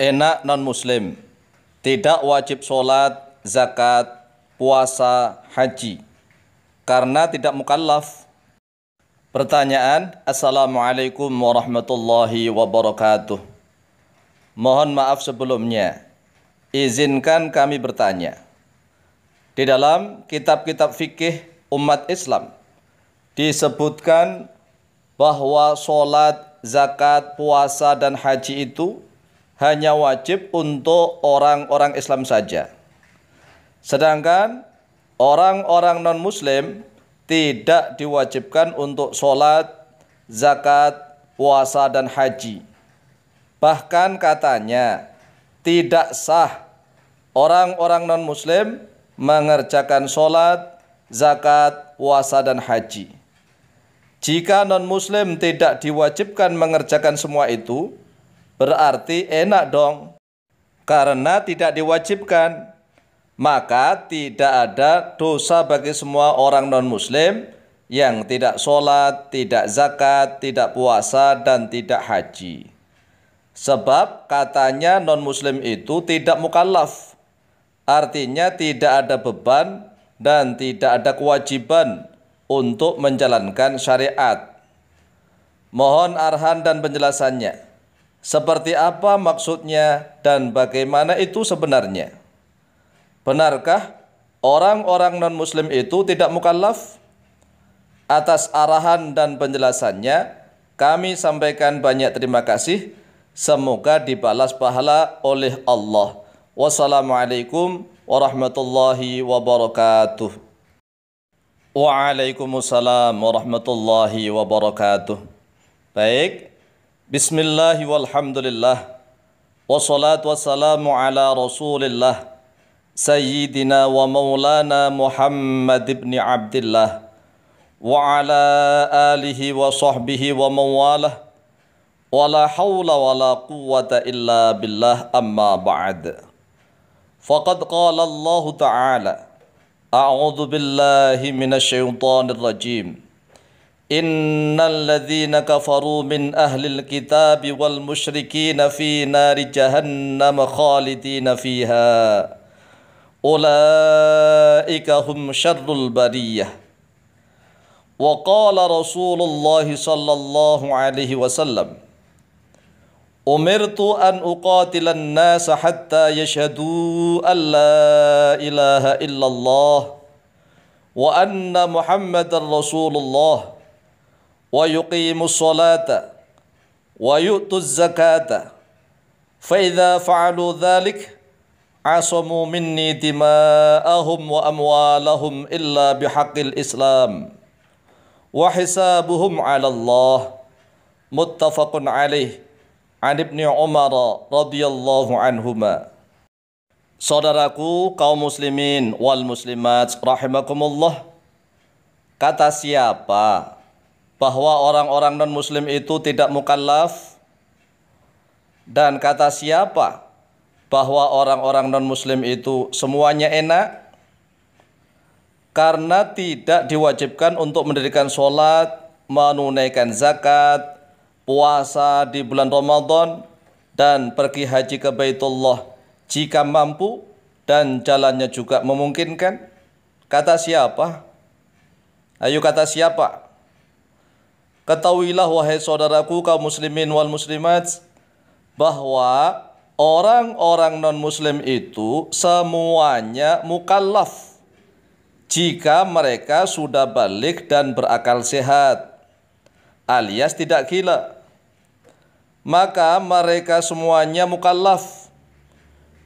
enak non-muslim, tidak wajib sholat, zakat, puasa, haji, karena tidak mukallaf. Pertanyaan, Assalamualaikum warahmatullahi wabarakatuh. Mohon maaf sebelumnya, izinkan kami bertanya. Di dalam kitab-kitab fikih umat Islam, disebutkan bahwa sholat, zakat, puasa, dan haji itu hanya wajib untuk orang-orang Islam saja. Sedangkan orang-orang non-Muslim tidak diwajibkan untuk sholat, zakat, puasa, dan haji. Bahkan katanya tidak sah orang-orang non-Muslim mengerjakan sholat, zakat, puasa, dan haji. Jika non-Muslim tidak diwajibkan mengerjakan semua itu, Berarti enak dong. Karena tidak diwajibkan, maka tidak ada dosa bagi semua orang non-muslim yang tidak sholat, tidak zakat, tidak puasa, dan tidak haji. Sebab katanya non-muslim itu tidak mukallaf. Artinya tidak ada beban dan tidak ada kewajiban untuk menjalankan syariat. Mohon arhan dan penjelasannya. Seperti apa maksudnya dan bagaimana itu sebenarnya? Benarkah orang-orang non-muslim itu tidak mukallaf? Atas arahan dan penjelasannya, kami sampaikan banyak terima kasih. Semoga dibalas pahala oleh Allah. Wassalamualaikum warahmatullahi wabarakatuh. Waalaikumsalam warahmatullahi wabarakatuh. Baik, بسم الله والحمد لله والصلاة والسلام على رسول الله سيدنا ومولانا محمد بن عبد الله وعلى آله وصحبه ومواله ولا حول ولا قوة إلا بالله أما بعد فقد قال الله تعالى أعوذ بالله من الشيطان الرجيم إن الذين كفروا من أهل الكتاب والمشركين في نار جهنم خالدين فيها أولئك هم شر البرية وقال رسول الله صلى الله عليه وسلم أمرت أن أقاتل الناس حتى يشهدوا أن لا إله إلا الله وأن محمد رسول الله wa yuqimu salata wa yu'tu zakata fa idza fa'alu dhalik asamu minni dima'ahum wa amwalahum illa bihaqqil islam wa hisabuhum 'ala Allah muttafaqun alaih an ibni Umar radhiyallahu anhuma Saudaraku kaum muslimin wal muslimat rahimakumullah kata siapa bahwa orang-orang non-muslim itu tidak mukallaf dan kata siapa bahwa orang-orang non-muslim itu semuanya enak karena tidak diwajibkan untuk mendirikan sholat, menunaikan zakat, puasa di bulan Ramadan, dan pergi haji ke Baitullah jika mampu dan jalannya juga memungkinkan. Kata siapa? Ayo kata siapa? Ketahuilah wahai saudaraku kaum muslimin wal muslimat bahwa orang-orang non-muslim itu semuanya mukallaf jika mereka sudah balik dan berakal sehat alias tidak gila maka mereka semuanya mukallaf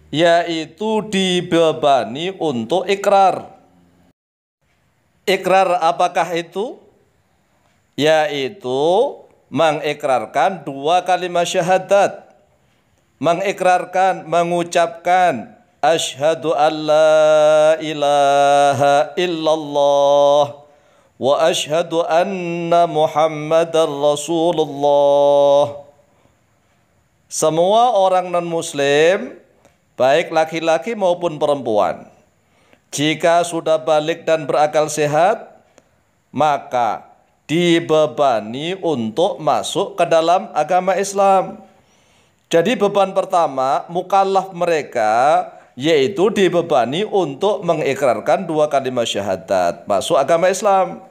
yaitu dibebani untuk ikrar ikrar apakah itu yaitu mengikrarkan dua kalimat syahadat mengikrarkan mengucapkan asyhadu alla ilaha illallah wa asyhadu anna muhammadar rasulullah semua orang non muslim baik laki-laki maupun perempuan jika sudah balik dan berakal sehat maka dibebani untuk masuk ke dalam agama Islam. Jadi beban pertama mukallaf mereka yaitu dibebani untuk mengikrarkan dua kalimat syahadat masuk agama Islam.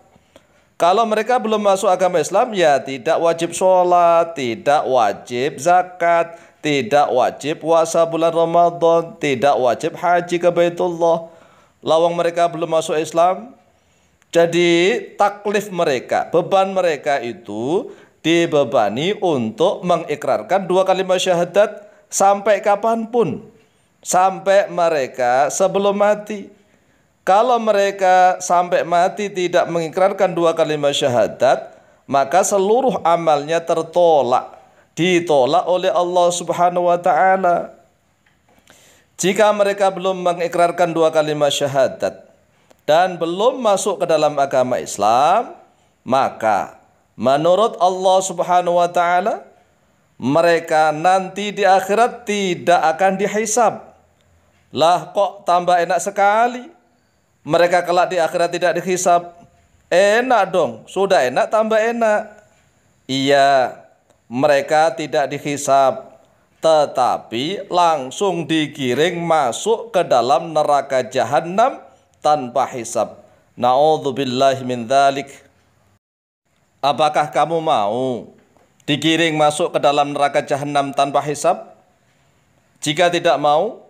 Kalau mereka belum masuk agama Islam ya tidak wajib sholat, tidak wajib zakat, tidak wajib puasa bulan Ramadan, tidak wajib haji ke Baitullah. Lawang mereka belum masuk Islam, jadi taklif mereka, beban mereka itu dibebani untuk mengikrarkan dua kalimat syahadat sampai kapanpun. Sampai mereka sebelum mati. Kalau mereka sampai mati tidak mengikrarkan dua kalimat syahadat, maka seluruh amalnya tertolak, ditolak oleh Allah Subhanahu wa taala. Jika mereka belum mengikrarkan dua kalimat syahadat, dan belum masuk ke dalam agama Islam, maka menurut Allah Subhanahu wa taala mereka nanti di akhirat tidak akan dihisab. Lah kok tambah enak sekali. Mereka kelak di akhirat tidak dihisab. Enak dong, sudah enak tambah enak. Iya, mereka tidak dihisab tetapi langsung digiring masuk ke dalam neraka jahanam tanpa hisab. Na'udzubillahi min dhalik. Apakah kamu mau digiring masuk ke dalam neraka jahanam tanpa hisab? Jika tidak mau,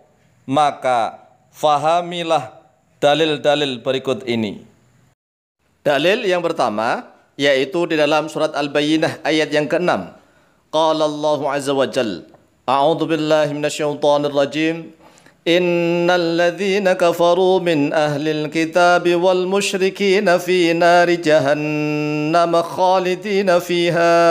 maka fahamilah dalil-dalil berikut ini. Dalil yang pertama yaitu di dalam surat Al-Bayyinah ayat yang ke-6. Qala Allahu azza wa jalla, a'udzu rajim. إن الذين كفروا من أهل الكتاب والمشركين في نار جهنم خالدين فيها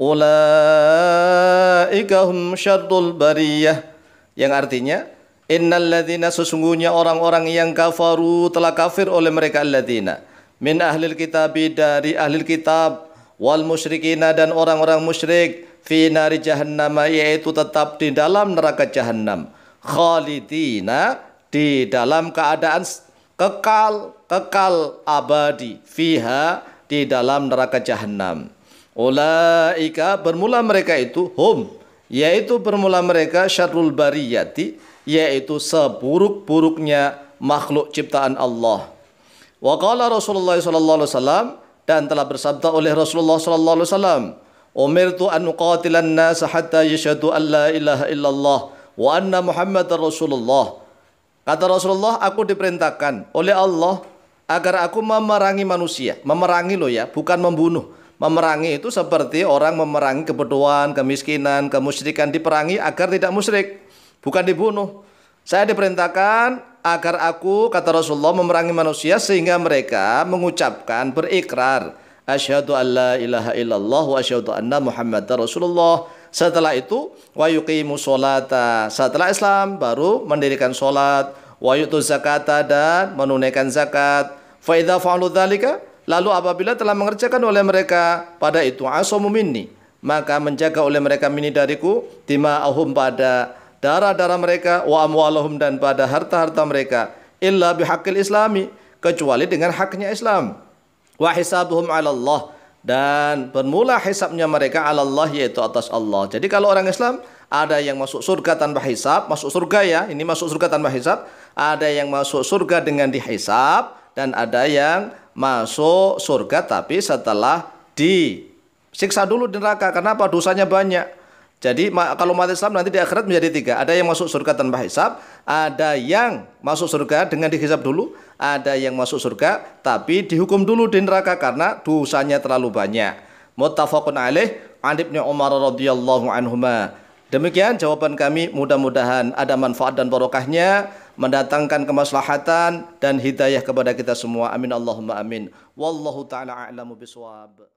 أولئك هم شر البرية yang artinya innalladzina sesungguhnya orang-orang yang kafaru telah kafir oleh mereka alladzina min ahlil kitab dari ahlil kitab wal musyrikina dan orang-orang musyrik fi nari jahannam yaitu tetap di dalam neraka jahannam khalidina di dalam keadaan kekal, kekal abadi fiha di dalam neraka jahanam. Ulaika bermula mereka itu hum yaitu bermula mereka syarul bariyati yaitu seburuk-buruknya makhluk ciptaan Allah. Wa qala Rasulullah sallallahu alaihi wasallam dan telah bersabda oleh Rasulullah sallallahu alaihi wasallam, "Umirtu an uqatilan nas hatta yashhadu an la ilaha illallah." wa anna Muhammad Rasulullah. Kata Rasulullah, aku diperintahkan oleh Allah agar aku memerangi manusia. Memerangi loh ya, bukan membunuh. Memerangi itu seperti orang memerangi kebodohan, kemiskinan, kemusyrikan diperangi agar tidak musyrik, bukan dibunuh. Saya diperintahkan agar aku kata Rasulullah memerangi manusia sehingga mereka mengucapkan berikrar asyhadu alla ilaha illallah wa asyhadu anna Muhammad rasulullah setelah itu wa sholata. Setelah Islam baru mendirikan sholat, wa zakata dan menunaikan zakat. Fa idza fa'alu dzalika lalu apabila telah mengerjakan oleh mereka pada itu asamu minni maka menjaga oleh mereka mini dariku dima'ahum pada darah-darah mereka wa amwalahum dan pada harta-harta mereka illa bihaqqil islami kecuali dengan haknya Islam wa hisabuhum 'ala Allah dan bermula hisapnya mereka Allah yaitu atas Allah. Jadi kalau orang Islam ada yang masuk surga tanpa hisap, masuk surga ya, ini masuk surga tanpa hisap. ada yang masuk surga dengan dihisap, dan ada yang masuk surga tapi setelah disiksa dulu di neraka. Kenapa? Dosanya banyak. Jadi kalau mati Islam nanti di akhirat menjadi tiga. Ada yang masuk surga tanpa hisap, ada yang masuk surga dengan dihisap dulu, ada yang masuk surga tapi dihukum dulu di neraka karena dosanya terlalu banyak. Muttafaqun alaih an Umar radhiyallahu anhuma. Demikian jawaban kami mudah-mudahan ada manfaat dan barokahnya mendatangkan kemaslahatan dan hidayah kepada kita semua. Amin Allahumma amin. Wallahu taala a'lamu biswab.